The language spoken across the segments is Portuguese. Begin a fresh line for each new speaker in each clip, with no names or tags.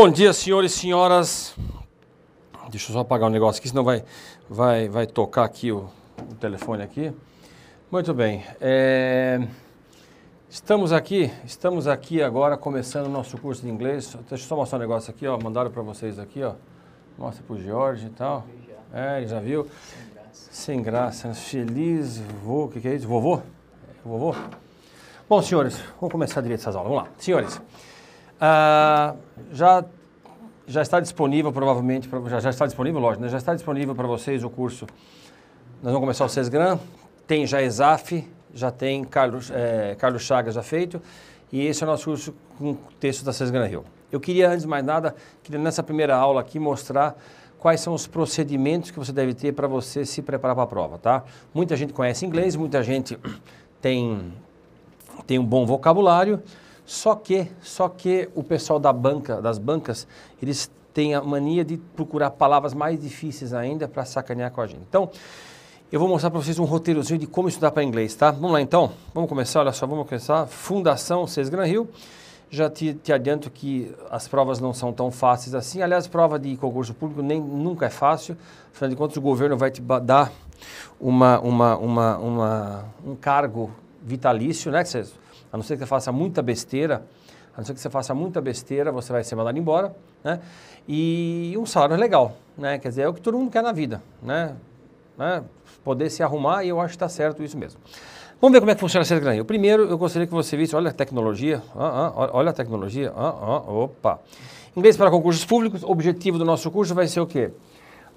Bom dia, senhores e senhoras. Deixa eu só apagar um negócio aqui, senão vai, vai, vai tocar aqui o, o telefone aqui. Muito bem. É, estamos aqui, estamos aqui agora começando o nosso curso de inglês. Deixa eu só mostrar um negócio aqui, ó. Mandaram para vocês aqui, ó. Mostra para o Jorge e tal. É, ele já viu. Sem graça. Sem graça. Feliz vô. O que, que é isso? Vovô? É, vovô? Bom, senhores, vamos começar direito essas aulas. Vamos lá. Senhores. Ah, já já está disponível provavelmente, pra, já, já está disponível, lógico, né? já está disponível para vocês o curso. Nós vamos começar o SESGRAM, tem já ESAF, já tem Carlos, é, Carlos Chagas já feito, e esse é o nosso curso com texto da SESGRAM Rio. Eu queria, antes de mais nada, queria nessa primeira aula aqui mostrar quais são os procedimentos que você deve ter para você se preparar para a prova, tá? Muita gente conhece inglês, muita gente tem, tem um bom vocabulário, só que, só que o pessoal da banca, das bancas, eles têm a mania de procurar palavras mais difíceis ainda para sacanear com a gente. Então, eu vou mostrar para vocês um roteirozinho de como estudar para inglês, tá? Vamos lá então? Vamos começar, olha só, vamos começar. Fundação Gran Hill. Já te, te, adianto que as provas não são tão fáceis assim. Aliás, prova de concurso público nem, nunca é fácil. Afinal de contas, o governo vai te dar uma, uma, uma, uma um cargo vitalício, né? César? A não ser que você faça muita besteira, a não ser que você faça muita besteira, você vai ser mandado embora, né? E um salário é legal, né? Quer dizer, é o que todo mundo quer na vida, né? né? Poder se arrumar e eu acho que está certo isso mesmo. Vamos ver como é que funciona a Sergranha. Primeiro, eu gostaria que você visse, olha a tecnologia, olha a tecnologia, opa. Inglês para concursos públicos, o objetivo do nosso curso vai ser o quê?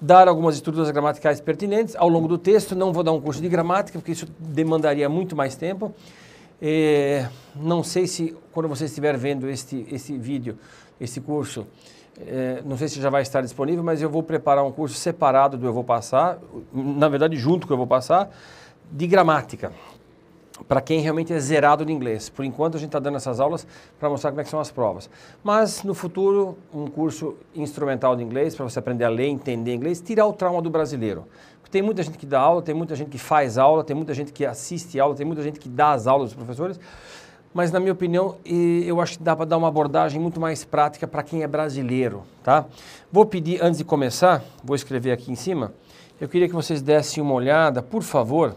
Dar algumas estruturas gramaticais pertinentes ao longo do texto, não vou dar um curso de gramática, porque isso demandaria muito mais tempo. É, não sei se quando você estiver vendo este, este vídeo, este curso, é, não sei se já vai estar disponível, mas eu vou preparar um curso separado do Eu Vou Passar, na verdade junto com o Eu Vou Passar, de gramática para quem realmente é zerado de inglês. Por enquanto a gente está dando essas aulas para mostrar como é que são as provas. Mas no futuro, um curso instrumental de inglês, para você aprender a ler, entender inglês, tirar o trauma do brasileiro. Porque tem muita gente que dá aula, tem muita gente que faz aula, tem muita gente que assiste aula, tem muita gente que dá as aulas dos professores. Mas na minha opinião, eu acho que dá para dar uma abordagem muito mais prática para quem é brasileiro, tá? Vou pedir, antes de começar, vou escrever aqui em cima, eu queria que vocês dessem uma olhada, por favor,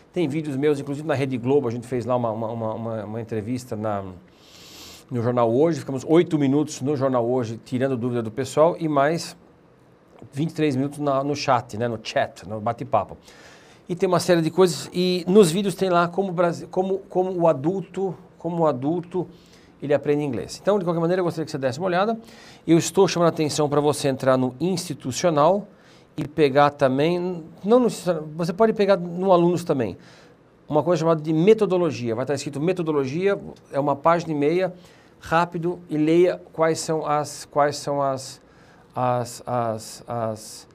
Tem vídeos meus, inclusive na Rede Globo, a gente fez lá uma, uma, uma, uma entrevista na, no Jornal Hoje, ficamos oito minutos no Jornal Hoje tirando dúvida do pessoal e mais 23 minutos na, no chat, né, no chat, no bate-papo. E tem uma série de coisas e nos vídeos tem lá como, como, como o adulto, como o adulto ele aprende inglês. Então, de qualquer maneira, eu gostaria que você desse uma olhada. Eu estou chamando a atenção para você entrar no institucional e pegar também, não você pode pegar no alunos também, uma coisa chamada de metodologia. Vai estar escrito metodologia, é uma página e meia, rápido e leia quais são as quais são as as, as, as,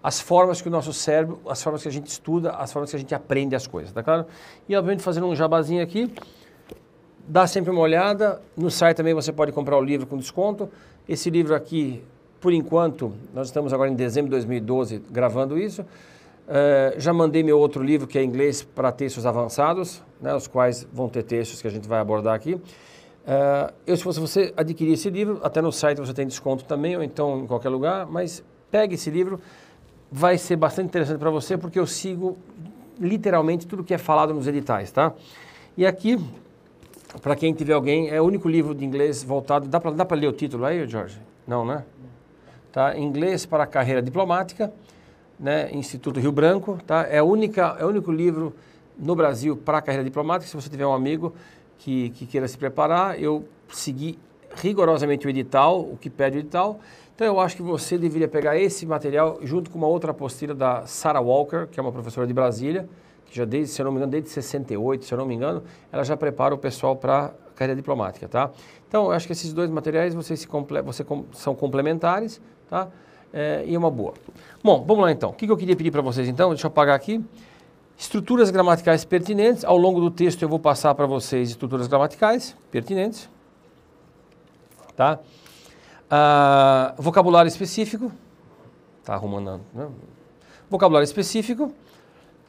as formas que o nosso cérebro, as formas que a gente estuda, as formas que a gente aprende as coisas, tá claro? E obviamente fazendo um jabazinho aqui, dá sempre uma olhada. No site também você pode comprar o livro com desconto. Esse livro aqui por enquanto, nós estamos agora em dezembro de 2012 gravando isso. Uh, já mandei meu outro livro, que é inglês para textos avançados, né, os quais vão ter textos que a gente vai abordar aqui. Uh, eu, se fosse você adquirir esse livro, até no site você tem desconto também, ou então em qualquer lugar, mas pegue esse livro, vai ser bastante interessante para você, porque eu sigo literalmente tudo que é falado nos editais, tá? E aqui, para quem tiver alguém, é o único livro de inglês voltado, dá para ler o título aí, Jorge? Não, né? tá? Inglês para a Carreira Diplomática, né? Instituto Rio Branco, tá? É, a única, é o único livro no Brasil para a carreira diplomática. Se você tiver um amigo que, que queira se preparar, eu segui rigorosamente o edital, o que pede o edital. Então, eu acho que você deveria pegar esse material junto com uma outra apostila da Sarah Walker, que é uma professora de Brasília, que já desde, se eu não me engano, desde 68, se eu não me engano, ela já prepara o pessoal para carreira diplomática, tá? Então, eu acho que esses dois materiais vocês se comple você com são complementares, tá? É, e é uma boa. Bom, vamos lá então. O que eu queria pedir para vocês então? Deixa eu apagar aqui. Estruturas gramaticais pertinentes. Ao longo do texto eu vou passar para vocês estruturas gramaticais pertinentes. Tá? Ah, vocabulário específico. Tá arrumando. Né? Vocabulário específico.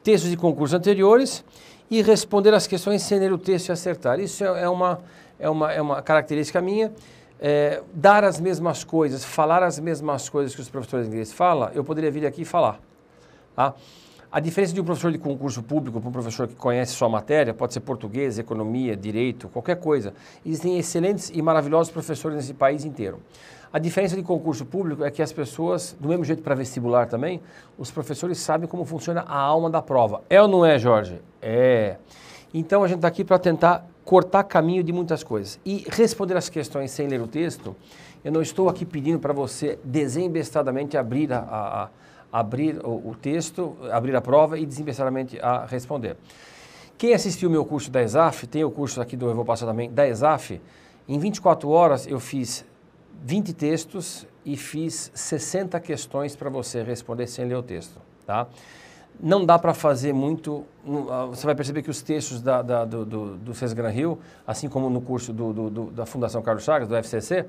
Textos de concursos anteriores. E responder as questões sem ler o texto e acertar. Isso é, é uma, é, uma, é uma característica minha é, dar as mesmas coisas, falar as mesmas coisas que os professores de inglês falam, eu poderia vir aqui e falar. Tá? A diferença de um professor de concurso público para um professor que conhece sua matéria, pode ser português, economia, direito, qualquer coisa. Existem excelentes e maravilhosos professores nesse país inteiro. A diferença de concurso público é que as pessoas, do mesmo jeito para vestibular também, os professores sabem como funciona a alma da prova. É ou não é, Jorge? É. Então a gente está aqui para tentar cortar caminho de muitas coisas. E responder as questões sem ler o texto, eu não estou aqui pedindo para você desembestadamente abrir, a, a, a abrir o, o, texto, abrir a prova e desembestadamente a responder. Quem assistiu o meu curso da ESAF, tem o curso aqui do Eu Vou Passar também, da ESAF, em 24 horas eu fiz 20 textos e fiz 60 questões para você responder sem ler o texto, tá? não dá para fazer muito. Ah, você vai perceber que os textos da, da, do, do, do César Gran Hill, assim como no curso do, do, da Fundação Carlos Chagas, do FCC,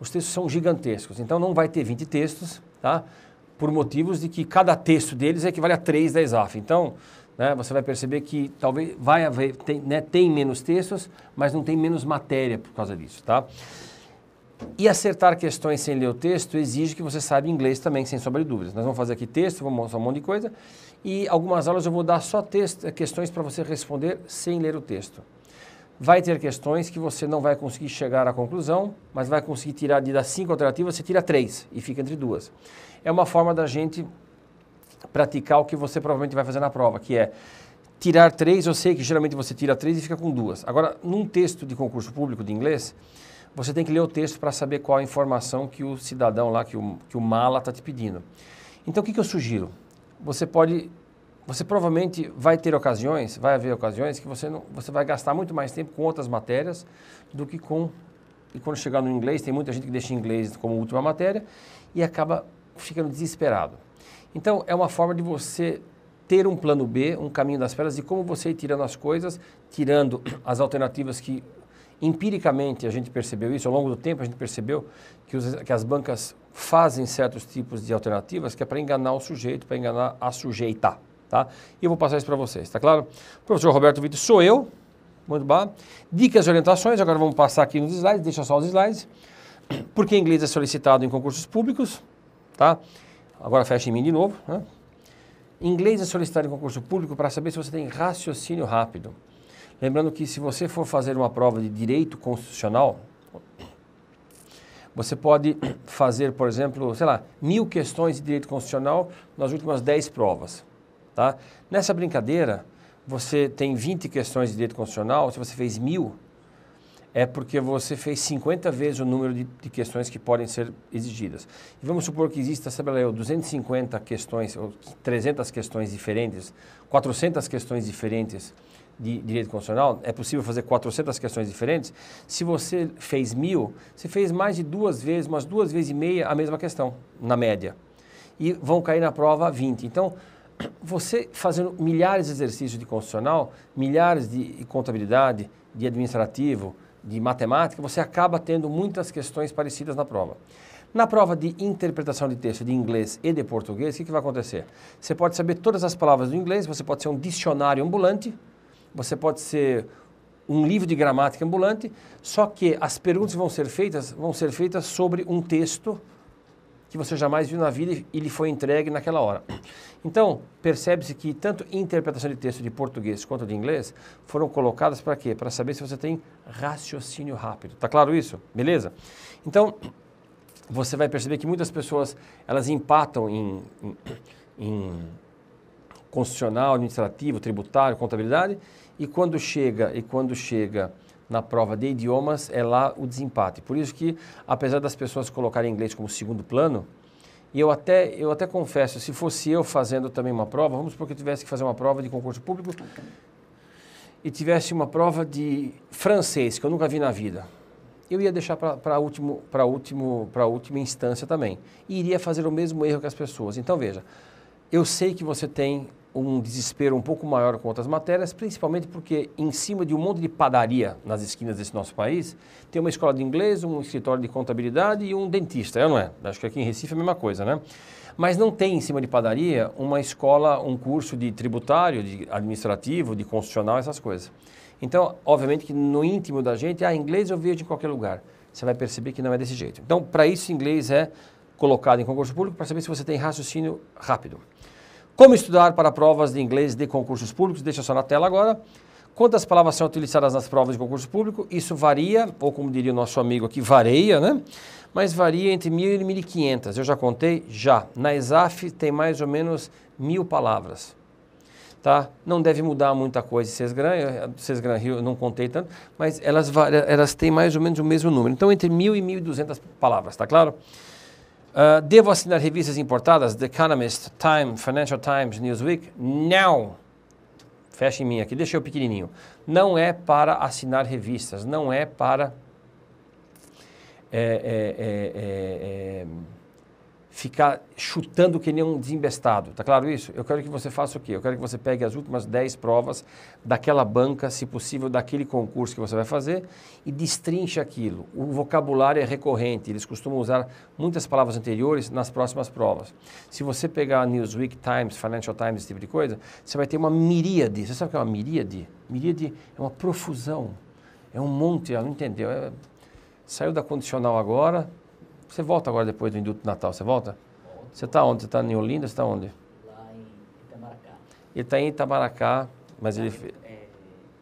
os textos são gigantescos. Então não vai ter 20 textos, tá? por motivos de que cada texto deles equivale a 3 da ESAF. Então né, você vai perceber que talvez vai haver, tem, né, tem menos textos, mas não tem menos matéria por causa disso. Tá? E acertar questões sem ler o texto exige que você saiba inglês também, sem sombra de dúvidas. Nós vamos fazer aqui texto, vamos mostrar um monte de coisa. E algumas aulas eu vou dar só texto, eh, questões para você responder sem ler o texto. Vai ter questões que você não vai conseguir chegar à conclusão, mas vai conseguir tirar de das cinco alternativas, você tira três e fica entre duas. É uma forma da gente praticar o que você provavelmente vai fazer na prova, que é tirar três. Eu sei que geralmente você tira três e fica com duas. Agora, num texto de concurso público de inglês, você tem que ler o texto para saber qual a informação que o cidadão lá, que o, que o mala está te pedindo. Então, o que, que eu sugiro? você pode, você provavelmente vai ter ocasiões, vai haver ocasiões que você não, você vai gastar muito mais tempo com outras matérias do que com e quando chegar no inglês tem muita gente que deixa inglês como última matéria e acaba ficando desesperado. Então é uma forma de você ter um plano B, um caminho das pedras de como você ir tirando as coisas, tirando as alternativas que Empiricamente, a gente percebeu isso, ao longo do tempo, a gente percebeu que, os, que as bancas fazem certos tipos de alternativas que é para enganar o sujeito, para enganar a sujeita. Tá? E eu vou passar isso para vocês, tá claro? Professor Roberto Vitor, sou eu, muito bom. Dicas e orientações, agora vamos passar aqui nos slides, deixa só os slides. Por que inglês é solicitado em concursos públicos? Tá? Agora fecha em mim de novo. Né? Inglês é solicitado em concurso público para saber se você tem raciocínio rápido. Lembrando que se você for fazer uma prova de direito constitucional, você pode fazer, por exemplo, sei lá, mil questões de direito constitucional nas últimas dez provas. Tá? Nessa brincadeira, você tem 20 questões de direito constitucional, se você fez mil, é porque você fez 50 vezes o número de, de questões que podem ser exigidas. E vamos supor que exista, sabe lá, 250 questões, ou 300 questões diferentes, 400 questões diferentes de direito constitucional, é possível fazer 400 questões diferentes. Se você fez mil, você fez mais de duas vezes, umas duas vezes e meia a mesma questão, na média. E vão cair na prova 20. Então, você fazendo milhares de exercícios de constitucional, milhares de contabilidade, de administrativo, de matemática, você acaba tendo muitas questões parecidas na prova. Na prova de interpretação de texto de inglês e de português, o que, que vai acontecer? Você pode saber todas as palavras do inglês, você pode ser um dicionário ambulante, você pode ser um livro de gramática ambulante, só que as perguntas vão ser feitas, vão ser feitas sobre um texto que você jamais viu na vida e lhe foi entregue naquela hora. Então, percebe-se que tanto interpretação de texto de português quanto de inglês foram colocadas para quê? Para saber se você tem raciocínio rápido. Tá claro isso? Beleza? Então, você vai perceber que muitas pessoas, elas empatam em, em, em constitucional, administrativo, tributário, contabilidade, e quando chega e quando chega na prova de idiomas é lá o desempate. Por isso que apesar das pessoas colocarem inglês como segundo plano, e eu até eu até confesso, se fosse eu fazendo também uma prova, vamos supor que eu tivesse que fazer uma prova de concurso público e tivesse uma prova de francês que eu nunca vi na vida eu ia deixar para a último, para último, para última instância também. E iria fazer o mesmo erro que as pessoas. Então, veja, eu sei que você tem um desespero um pouco maior com outras matérias, principalmente porque em cima de um monte de padaria nas esquinas desse nosso país, tem uma escola de inglês, um escritório de contabilidade e um dentista, é, não é? Acho que aqui em Recife é a mesma coisa, né? Mas não tem em cima de padaria uma escola, um curso de tributário, de administrativo, de constitucional, essas coisas. Então, obviamente que no íntimo da gente, ah, inglês eu vejo em qualquer lugar. Você vai perceber que não é desse jeito. Então, para isso, inglês é colocado em concurso público para saber se você tem raciocínio rápido. Como estudar para provas de inglês de concursos públicos? Deixa só na tela agora. Quantas palavras são utilizadas nas provas de concurso público? Isso varia, ou como diria o nosso amigo aqui, varia, né? Mas varia entre 1.000 e 1.500. Eu já contei? Já. Na ESAF tem mais ou menos mil palavras. Tá? Não deve mudar muita coisa em Sesgran, eh, Rio eu não contei tanto, mas elas, elas têm mais ou menos o mesmo número. Então, entre 1.000 e 1.200 palavras, tá claro? Ah, devo assinar revistas importadas? The Economist, Time, Financial Times, Newsweek? Não! Fecha em mim aqui, deixa eu pequenininho. Não é para assinar revistas, não é para. É, é, é, é, é ficar chutando que nem um desembestado. Tá claro isso? Eu quero que você faça o quê? Eu quero que você pegue as últimas 10 provas daquela banca, se possível, daquele concurso que você vai fazer e destrinche aquilo. O vocabulário é recorrente, eles costumam usar muitas palavras anteriores nas próximas provas. Se você pegar Newsweek, Times, Financial Times, esse tipo de coisa, você vai ter uma miríade. Você sabe o que é uma miríade? Miríade é uma profusão, é um monte, ela não entendeu. É... Saiu da condicional agora, você volta agora depois do Induto Natal, você volta? Você está onde? Você está em Olinda, você está onde? Lá em Itamaracá. Ele está em Itamaracá, mas ele... É, é,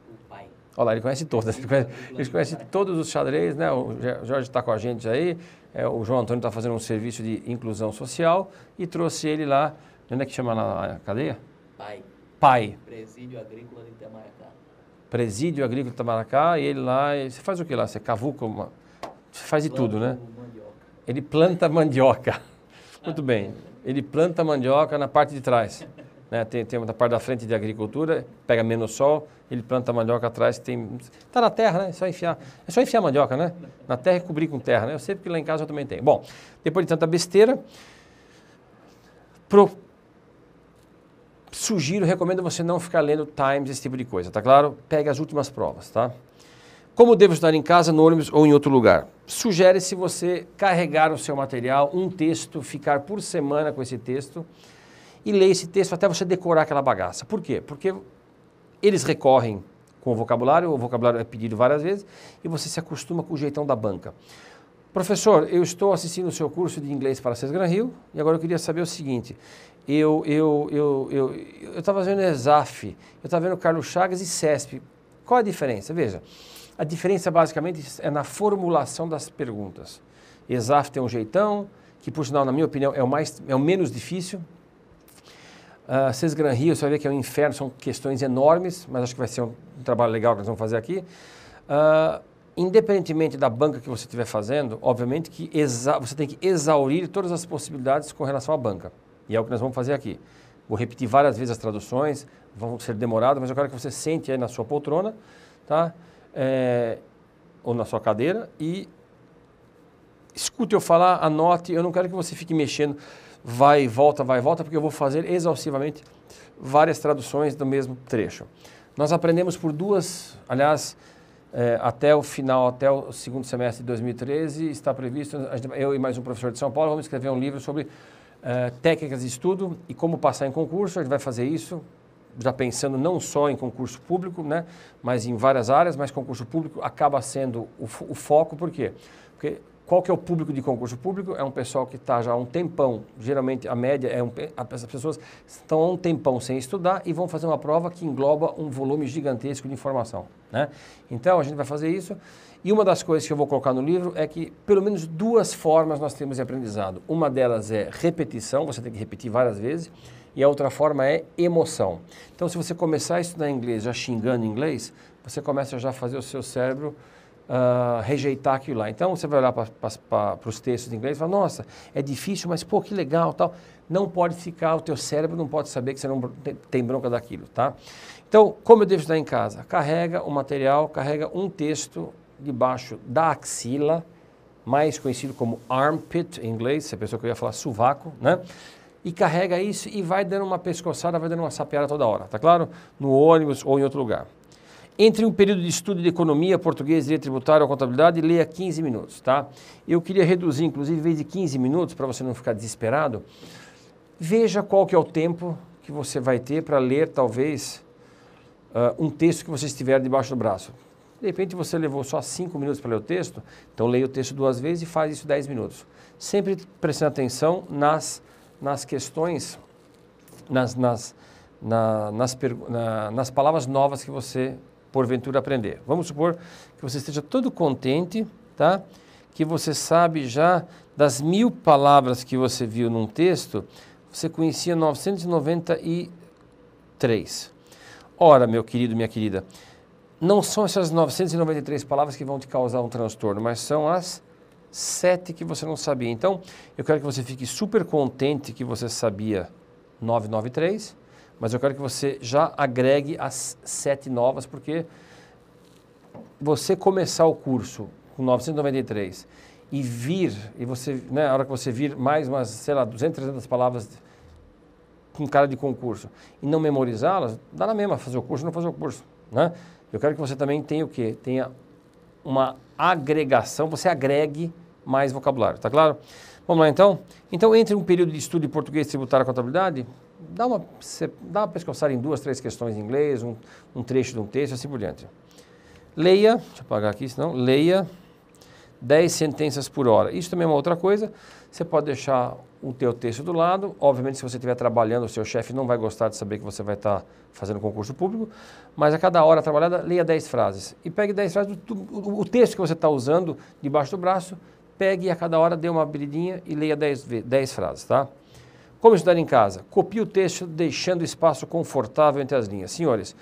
o pai. Olha lá, ele conhece todas, ele conhece, ele conhece todos os xadrez, né? O Jorge está com a gente aí, é, o João Antônio está fazendo um serviço de inclusão social e trouxe ele lá, onde é que chama na cadeia? Pai. Pai. Presídio Agrícola de Itamaracá. Presídio Agrícola de Itamaracá, e ele lá, e você faz o que lá? Você cavuca, uma, você faz de tudo, né? Ele planta mandioca. Muito bem. Ele planta mandioca na parte de trás. Né? Tem, tem uma parte da frente de agricultura, pega menos sol, ele planta mandioca atrás, tem. Está na terra, né? É só enfiar. É só enfiar mandioca, né? Na terra e cobrir com terra, né? Eu sei porque lá em casa eu também tenho. Bom, depois de tanta besteira, pro, sugiro, recomendo você não ficar lendo Times, esse tipo de coisa, tá claro? Pega as últimas provas, tá? Como devo estudar em casa, no ônibus ou em outro lugar? Sugere-se você carregar o seu material, um texto, ficar por semana com esse texto e ler esse texto até você decorar aquela bagaça. Por quê? Porque eles recorrem com o vocabulário, o vocabulário é pedido várias vezes e você se acostuma com o jeitão da banca. Professor, eu estou assistindo o seu curso de inglês para Gran Rio e agora eu queria saber o seguinte. Eu eu eu eu eu estava vendo ESAF, eu estava vendo Carlos Chagas e CESP. Qual a diferença? Veja. A diferença basicamente é na formulação das perguntas. Exaf tem um jeitão, que por sinal, na minha opinião, é o, mais, é o menos difícil. Uh, ah, Cês Gran Rio, você vai ver que é um inferno, são questões enormes, mas acho que vai ser um, um trabalho legal que nós vamos fazer aqui. Uh, independentemente da banca que você estiver fazendo, obviamente que você tem que exaurir todas as possibilidades com relação à banca. E é o que nós vamos fazer aqui. Vou repetir várias vezes as traduções, vão ser demoradas, mas eu quero que você sente aí na sua poltrona, tá? é, ou na sua cadeira e escute eu falar, anote. Eu não quero que você fique mexendo, vai, volta, vai, volta, porque eu vou fazer exaustivamente várias traduções do mesmo trecho. Nós aprendemos por duas, aliás, é, até o final, até o segundo semestre de 2013, está previsto, gente, eu e mais um professor de São Paulo vamos escrever um livro sobre é, técnicas de estudo e como passar em concurso. A gente vai fazer isso já pensando não só em concurso público, né, mas em várias áreas, mas concurso público acaba sendo o, o foco, por quê? Porque qual que é o público de concurso público? É um pessoal que está já há um tempão, geralmente a média é um, as pessoas estão há um tempão sem estudar e vão fazer uma prova que engloba um volume gigantesco de informação. Né? Então a gente vai fazer isso e uma das coisas que eu vou colocar no livro é que pelo menos duas formas nós temos de aprendizado. Uma delas é repetição, você tem que repetir várias vezes e a outra forma é emoção. Então, se você começar a estudar inglês já xingando inglês, você começa já a fazer o seu cérebro uh, rejeitar aquilo lá. Então, você vai olhar para os textos em inglês e fala, nossa, é difícil, mas pô, que legal tal. Não pode ficar, o teu cérebro não pode saber que você não tem bronca daquilo, tá? Então, como eu devo estudar em casa? Carrega o material, carrega um texto debaixo da axila, mais conhecido como armpit em inglês, se a pessoa que eu ia falar sovaco, né? e carrega isso e vai dando uma pescoçada, vai dando uma sapeada toda hora, tá claro? No ônibus ou em outro lugar. Entre um período de estudo de economia, português, direito tributário ou contabilidade, leia 15 minutos, tá? Eu queria reduzir, inclusive, em vez de 15 minutos, para você não ficar desesperado, veja qual que é o tempo que você vai ter para ler, talvez, uh, um texto que você estiver debaixo do braço. De repente você levou só 5 minutos para ler o texto, então leia o texto duas vezes e faz isso 10 minutos. Sempre prestando atenção nas nas questões, nas, nas, na, nas, na, nas palavras novas que você porventura aprender. Vamos supor que você esteja todo contente, tá? Que você sabe já das mil palavras que você viu num texto, você conhecia 993. Ora, meu querido, minha querida, não são essas 993 palavras que vão te causar um transtorno, mas são as sete que você não sabia. Então, eu quero que você fique super contente que você sabia 993, mas eu quero que você já agregue as sete novas, porque você começar o curso com 993 e vir, e você, né, a hora que você vir mais umas, sei lá, 200, 300 palavras com cara de concurso e não memorizá-las, dá na mesma fazer o curso não fazer o curso, né? Eu quero que você também tenha o quê? Tenha uma agregação, você agregue mais vocabulário, tá claro? Vamos lá então? Então, entre um período de estudo de português, tributário e contabilidade, dá uma, dá uma pescoçada em duas, três questões em inglês, um, um trecho de um texto, assim por diante. Leia, deixa eu apagar aqui, senão, leia 10 sentenças por hora. Isso também é uma outra coisa, você pode deixar o teu texto do lado, obviamente se você estiver trabalhando, o seu chefe não vai gostar de saber que você vai estar fazendo concurso público, mas a cada hora trabalhada, leia 10 frases e pegue 10 frases, do, do, o texto que você está usando debaixo do braço pegue e a cada hora dê uma abridinha e leia 10 dez, frases, tá? Como estudar em casa? Copie o texto deixando espaço confortável entre as linhas. Senhores,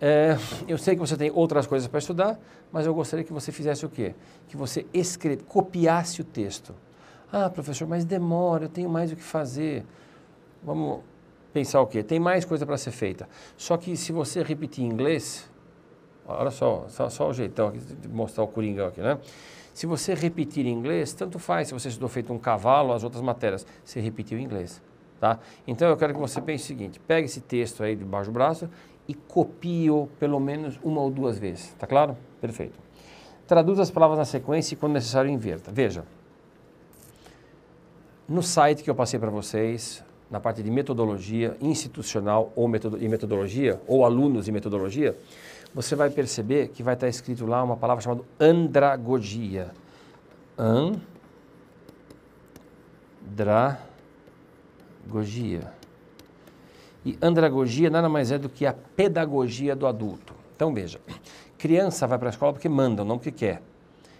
é, eu sei que você tem outras coisas para estudar, mas eu gostaria que você fizesse o quê? Que você escreve, copiasse o texto. Ah, professor, mas demora, eu tenho mais o que fazer. Vamos pensar o quê? Tem mais coisa para ser feita. Só que se você repetir em inglês, olha só, só, só o jeitão aqui, de mostrar o coringão aqui, né? Se você repetir inglês, tanto faz se você estudou feito um cavalo, as outras matérias, você repetiu inglês. Tá? Então eu quero que você pense o seguinte, pegue esse texto aí de baixo braço e copie-o pelo menos uma ou duas vezes, tá claro? Perfeito. Traduza as palavras na sequência e quando necessário inverta. Veja, no site que eu passei para vocês, na parte de metodologia institucional ou metodo e metodologia, ou alunos e metodologia, você vai perceber que vai estar escrito lá uma palavra chamada andragogia. Andragogia. E andragogia nada mais é do que a pedagogia do adulto. Então veja, criança vai para a escola porque manda, não porque quer.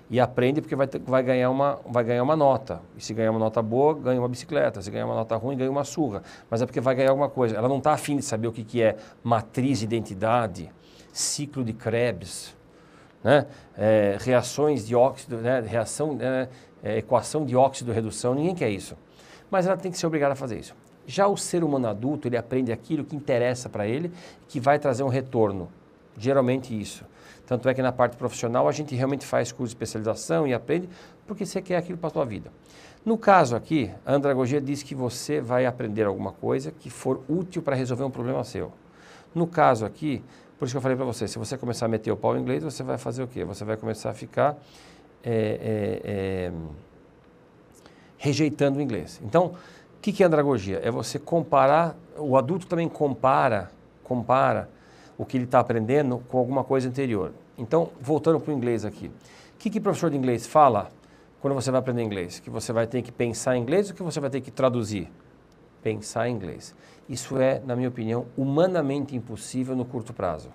E aprende porque vai, ter, vai, ganhar uma, vai ganhar uma nota. E se ganhar uma nota boa, ganha uma bicicleta. Se ganhar uma nota ruim, ganha uma surra. Mas é porque vai ganhar alguma coisa. Ela não está afim de saber o que, que é matriz, identidade, ciclo de Krebs, né? É, reações de óxido, né? reação, né? É, equação de óxido-redução, ninguém quer isso. Mas ela tem que ser obrigada a fazer isso. Já o ser humano adulto, ele aprende aquilo que interessa para ele, que vai trazer um retorno. Geralmente isso. Tanto é que na parte profissional a gente realmente faz curso de especialização e aprende porque você quer aquilo para a sua vida. No caso aqui, a andragogia diz que você vai aprender alguma coisa que for útil para resolver um problema seu. No caso aqui, por isso que eu falei para você, se você começar a meter o pau em inglês, você vai fazer o quê? Você vai começar a ficar é, é, é, rejeitando o inglês. Então, o que, que é andragogia? É você comparar, o adulto também compara, compara o que ele está aprendendo com alguma coisa anterior. Então, voltando para o inglês aqui. O que, que o professor de inglês fala quando você vai aprender inglês? Que você vai ter que pensar em inglês ou que você vai ter que traduzir? Pensar em inglês. Isso é, na minha opinião, humanamente impossível no curto prazo.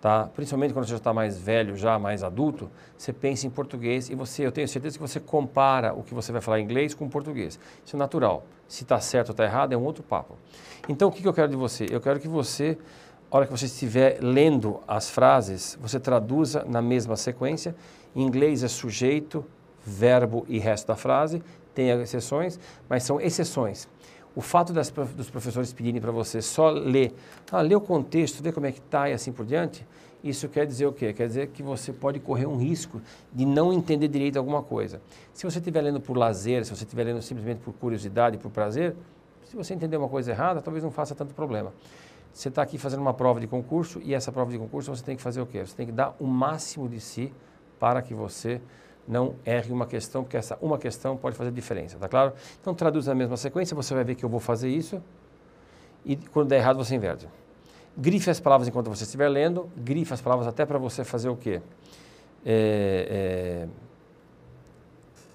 Tá? Principalmente quando você já está mais velho, já mais adulto, você pensa em português e você, eu tenho certeza que você compara o que você vai falar em inglês com português. Isso é natural. Se está certo ou está errado é um outro papo. Então, o que, que eu quero de você? Eu quero que você, na hora que você estiver lendo as frases, você traduza na mesma sequência. Em inglês é sujeito, verbo e resto da frase. Tem exceções, mas são exceções. O fato das, dos professores pedirem para você só ler, ah, ler o contexto, ver como é que está e assim por diante, isso quer dizer o quê? Quer dizer que você pode correr um risco de não entender direito alguma coisa. Se você estiver lendo por lazer, se você estiver lendo simplesmente por curiosidade, por prazer, se você entender uma coisa errada, talvez não faça tanto problema. Você está aqui fazendo uma prova de concurso e essa prova de concurso você tem que fazer o quê? Você tem que dar o máximo de si para que você não erre uma questão, porque essa uma questão pode fazer diferença, tá claro? Então traduz a mesma sequência, você vai ver que eu vou fazer isso e quando der errado você inverte. Grife as palavras enquanto você estiver lendo, grife as palavras até para você fazer o quê? É, é,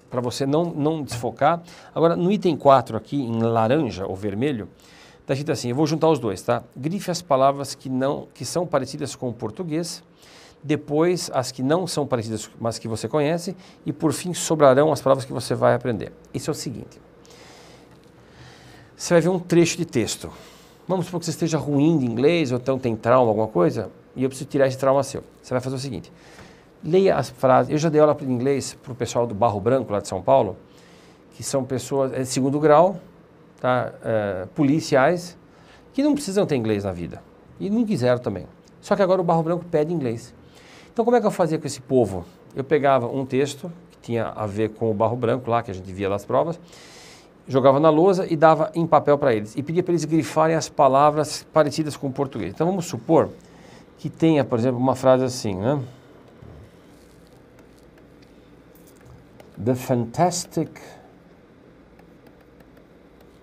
para você não, não desfocar. Agora, no item 4 aqui, em laranja ou vermelho, está escrito assim, eu vou juntar os dois, tá? Grife as palavras que, não, que são parecidas com o português, depois as que não são parecidas, mas que você conhece, e por fim sobrarão as palavras que você vai aprender. Isso é o seguinte: você vai ver um trecho de texto. Vamos supor que você esteja ruim de inglês, ou então tem trauma, alguma coisa, e eu preciso tirar esse trauma seu. Você vai fazer o seguinte: leia as frases. Eu já dei aula de inglês para o pessoal do Barro Branco, lá de São Paulo, que são pessoas eh, de segundo grau, tá? É, policiais, que não precisam ter inglês na vida. E não quiseram também. Só que agora o Barro Branco pede inglês. Então, como é que eu fazia com esse povo? Eu pegava um texto que tinha a ver com o barro branco lá, que a gente via nas provas, jogava na lousa e dava em papel para eles. E pedia para eles grifarem as palavras parecidas com o português. Então, vamos supor que tenha, por exemplo, uma frase assim, né? The Fantastic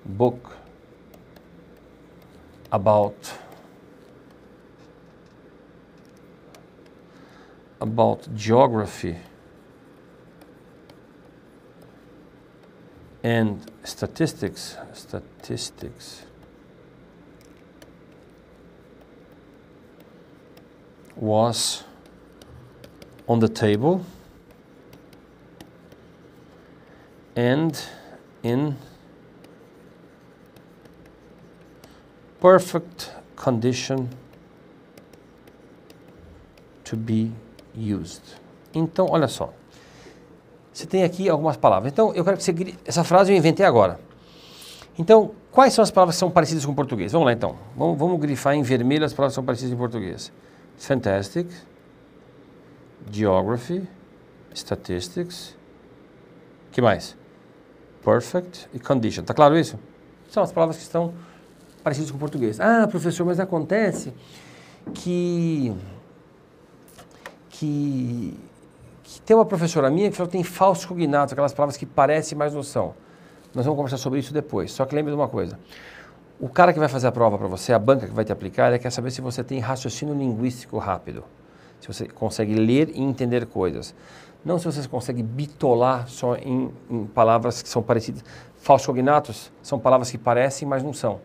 Book About about geography and statistics, statistics, was on the table and in perfect condition to be used. Então, olha só. Você tem aqui algumas palavras. Então, eu quero que você grite. Essa frase eu inventei agora. Então, quais são as palavras que são parecidas com o português? Vamos lá, então. Vamos, vamos grifar em vermelho as palavras que são parecidas em português. Fantastic, Geography, Statistics, que mais? Perfect e Condition. Está claro isso? São as palavras que estão parecidas com o português. Ah, professor, mas acontece que que, que tem uma professora minha que falou que tem falsos cognatos, aquelas palavras que parecem, mas não são. Nós vamos conversar sobre isso depois. Só que lembre de uma coisa. O cara que vai fazer a prova para você, a banca que vai te aplicar, quer saber se você tem raciocínio linguístico rápido. Se você consegue ler e entender coisas. Não se você consegue bitolar só em, em palavras que são parecidas. Falsos cognatos são palavras que parecem, mas não são.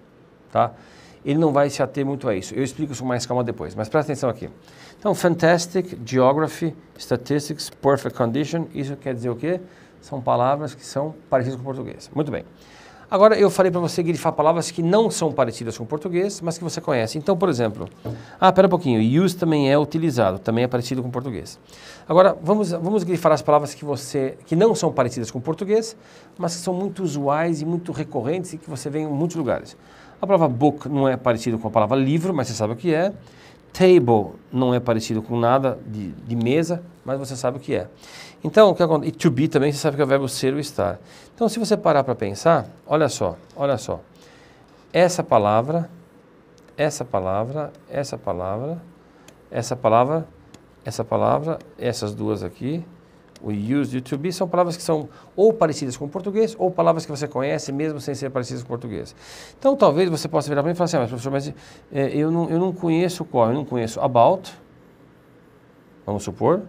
Tá? Ele não vai se ater muito a isso. Eu explico isso com mais calma depois. Mas presta atenção aqui. Então, fantastic, geography, statistics, perfect condition, isso quer dizer o quê? São palavras que são parecidas com o português. Muito bem. Agora, eu falei para você grifar palavras que não são parecidas com o português, mas que você conhece. Então, por exemplo, ah, pera um pouquinho, use também é utilizado, também é parecido com o português. Agora, vamos, vamos grifar as palavras que você, que não são parecidas com o português, mas que são muito usuais e muito recorrentes e que você vê em muitos lugares. A palavra book não é parecida com a palavra livro, mas você sabe o que é. Table não é parecido com nada de, de mesa, mas você sabe o que é. Então, o que acontece? E to be também você sabe que é o verbo ser ou estar. Então, se você parar para pensar, olha só, olha só. Essa palavra, essa palavra, essa palavra, essa palavra, essa palavra, essas duas aqui, o used to be, são palavras que são ou parecidas com o português ou palavras que você conhece mesmo sem ser parecidas com o português. Então, talvez você possa virar para mim e falar assim, ah, mas professor, mas é, eu, não, eu não conheço qual, eu não conheço about, vamos supor,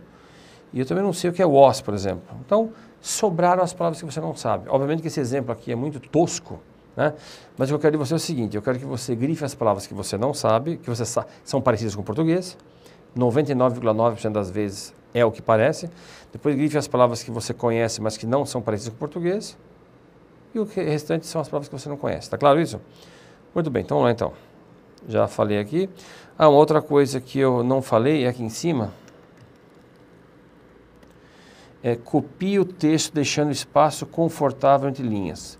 e eu também não sei o que é was, por exemplo. Então, sobraram as palavras que você não sabe. Obviamente que esse exemplo aqui é muito tosco, né? mas o que eu quero de você é o seguinte, eu quero que você grife as palavras que você não sabe, que você sa são parecidas com o português, 99,9% das vezes é o que parece. Depois grife as palavras que você conhece, mas que não são parecidas com o português. E o restante são as palavras que você não conhece. Está claro isso? Muito bem, então vamos lá então. Já falei aqui. Ah, uma outra coisa que eu não falei é aqui em cima. É, copie o texto deixando espaço confortável entre linhas.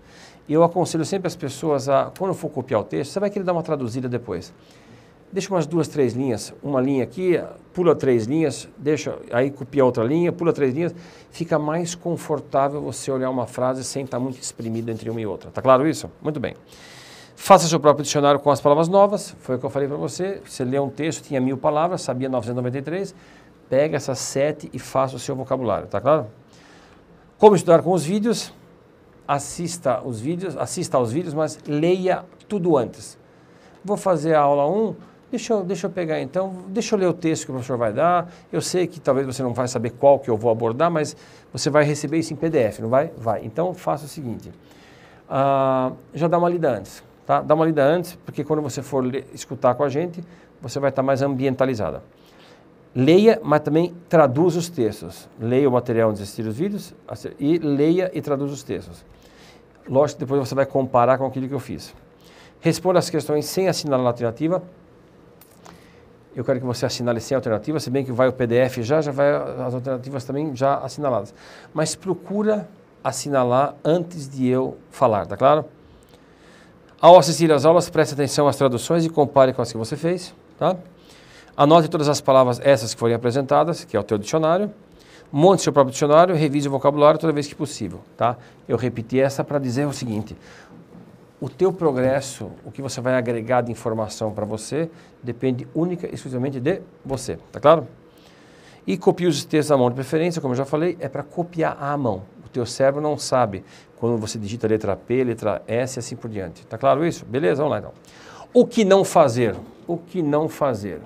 Eu aconselho sempre as pessoas a, quando for copiar o texto, você vai querer dar uma traduzida depois deixa umas duas, três linhas, uma linha aqui, pula três linhas, deixa, aí copia outra linha, pula três linhas, fica mais confortável você olhar uma frase sem estar tá muito exprimido entre uma e outra. Tá claro isso? Muito bem. Faça seu próprio dicionário com as palavras novas, foi o que eu falei para você. Você lê um texto, tinha mil palavras, sabia 993, pega essas sete e faça o seu vocabulário, tá claro? Como estudar com os vídeos? Assista os vídeos, assista aos vídeos, mas leia tudo antes. Vou fazer a aula 1, um, Deixa eu, deixa eu pegar então, deixa eu ler o texto que o professor vai dar. Eu sei que talvez você não vai saber qual que eu vou abordar, mas você vai receber isso em PDF, não vai? Vai. Então faça o seguinte: ah, já dá uma lida antes, tá? Dá uma lida antes, porque quando você for ler, escutar com a gente, você vai estar mais ambientalizada. Leia, mas também traduza os textos. Leia o material onde assistir os vídeos e leia e traduza os textos. Lógico, depois você vai comparar com aquilo que eu fiz. Responda as questões sem assinar a alternativa eu quero que você assinale sem alternativa, se bem que vai o PDF já, já vai as alternativas também já assinaladas. Mas procura assinalar antes de eu falar, tá claro? Ao assistir às aulas, preste atenção às traduções e compare com as que você fez, tá? Anote todas as palavras essas que forem apresentadas, que é o teu dicionário. Monte seu próprio dicionário, revise o vocabulário toda vez que possível, tá? Eu repeti essa para dizer o seguinte: o teu progresso, o que você vai agregar de informação para você, depende única e exclusivamente de você, tá claro? E copia os textos à mão de preferência, como eu já falei, é para copiar à mão. O teu cérebro não sabe quando você digita a letra P, letra S e assim por diante. Tá claro isso? Beleza, vamos lá então. O que não fazer? O que não fazer?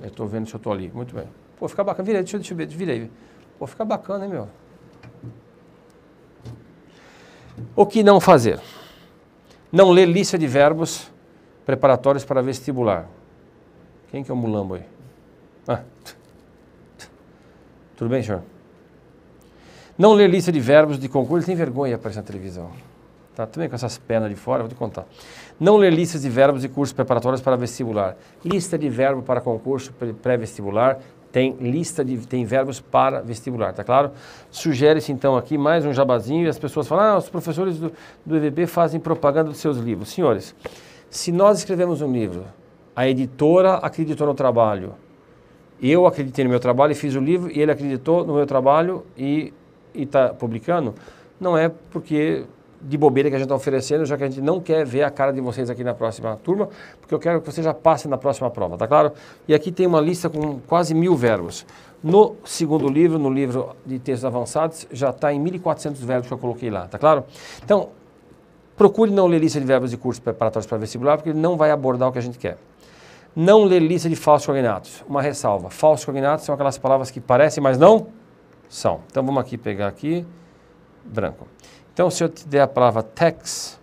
Eu estou vendo se eu estou ali. Muito bem. Pô, fica bacana. Virei, deixa, eu ver. Virei. Pô, fica bacana, hein, meu? O que não fazer? Não ler lista de verbos preparatórios para vestibular. Quem que é o mulambo aí? Ah. Tudo bem, senhor? Não ler lista de verbos de concurso, ele tem vergonha de aparecer na televisão. Tá também com essas pernas de fora, vou te contar. Não ler listas de verbos de cursos preparatórios para vestibular. Lista de verbo para concurso pré-vestibular, tem lista de tem verbos para vestibular, tá claro? Sugere-se então aqui mais um jabazinho e as pessoas falam: "Ah, os professores do, do EVB fazem propaganda dos seus livros". Senhores, se nós escrevemos um livro, a editora acreditou no trabalho, eu acreditei no meu trabalho e fiz o livro e ele acreditou no meu trabalho e está publicando, não é porque de bobeira que a gente está oferecendo, já que a gente não quer ver a cara de vocês aqui na próxima turma, porque eu quero que vocês já passem na próxima prova, tá claro? E aqui tem uma lista com quase mil verbos. No segundo livro, no livro de textos avançados, já está em 1.400 verbos que eu coloquei lá, tá claro? Então, procure não ler lista de verbos de cursos preparatórios para vestibular, porque ele não vai abordar o que a gente quer. Não ler lista de falsos cognatos. Uma ressalva, falsos cognatos são aquelas palavras que parecem, mas não são. Então, vamos aqui pegar aqui, branco. Então, se eu te der a palavra tax,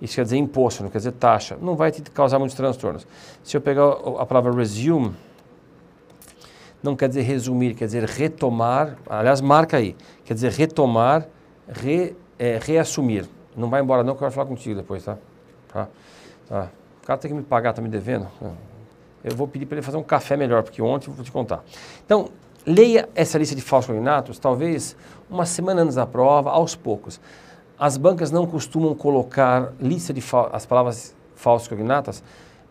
isso quer dizer imposto, não quer dizer taxa, não vai te causar muitos transtornos. Se eu pegar a palavra resume, não quer dizer resumir, quer dizer retomar, aliás, marca aí, quer dizer retomar, re, é, reassumir. Não vai embora não, que eu quero falar contigo depois, tá? tá? tá? O cara tem que me pagar, tá me devendo. Eu vou pedir para ele fazer um café melhor, porque ontem eu vou te contar. Então, leia essa lista de falsos cognatos, talvez uma semana antes da prova, aos poucos. As bancas não costumam colocar lista de as palavras cognatas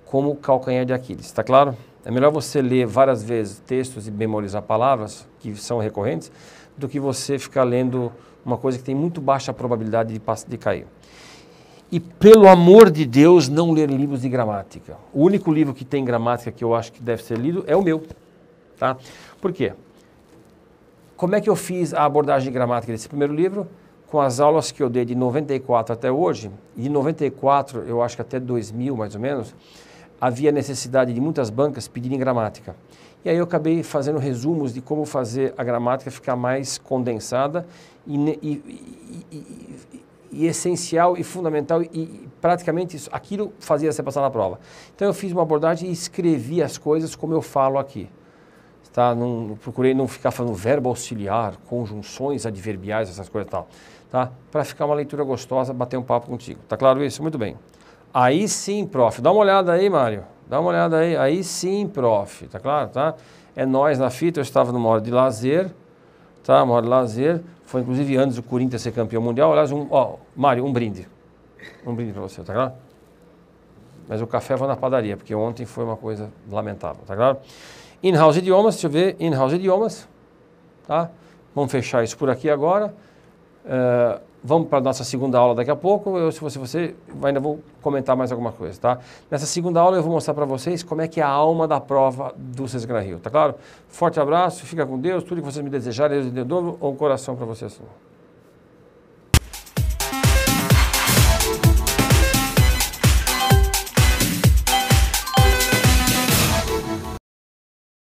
como calcanhar de Aquiles, está claro? É melhor você ler várias vezes textos e memorizar palavras que são recorrentes do que você ficar lendo uma coisa que tem muito baixa probabilidade de, de cair. E pelo amor de Deus, não ler livros de gramática. O único livro que tem gramática que eu acho que deve ser lido é o meu. Tá? Por quê? Como é que eu fiz a abordagem de gramática desse primeiro livro? Com as aulas que eu dei de 94 até hoje, e de 94, eu acho que até 2000 mais ou menos, havia necessidade de muitas bancas pedirem gramática. E aí eu acabei fazendo resumos de como fazer a gramática ficar mais condensada e, e, e, e essencial e fundamental e, praticamente isso, aquilo fazia você passar na prova. Então eu fiz uma abordagem e escrevi as coisas como eu falo aqui tá? Não, procurei não ficar falando verbo auxiliar, conjunções adverbiais, essas coisas e tal, tá? Para ficar uma leitura gostosa, bater um papo contigo. Tá claro isso? Muito bem. Aí sim, prof. Dá uma olhada aí, Mário. Dá uma olhada aí. Aí sim, prof. Tá claro, tá? É nós na fita. Eu estava numa hora de lazer, tá? Uma hora de lazer. Foi inclusive antes do Corinthians ser campeão mundial. Aliás, um, ó, Mário, um brinde. Um brinde para você, tá claro? Mas o café eu vou na padaria, porque ontem foi uma coisa lamentável, tá claro? In-house idiomas, deixa eu ver, in-house idiomas, tá? Vamos fechar isso por aqui agora. Uh, vamos para a nossa segunda aula daqui a pouco. Eu, se você, você ainda vou comentar mais alguma coisa, tá? Nessa segunda aula eu vou mostrar para vocês como é que é a alma da prova do Sesgran Rio, tá claro? Forte abraço, fica com Deus, tudo que vocês me desejarem, Deus de novo, um coração para vocês.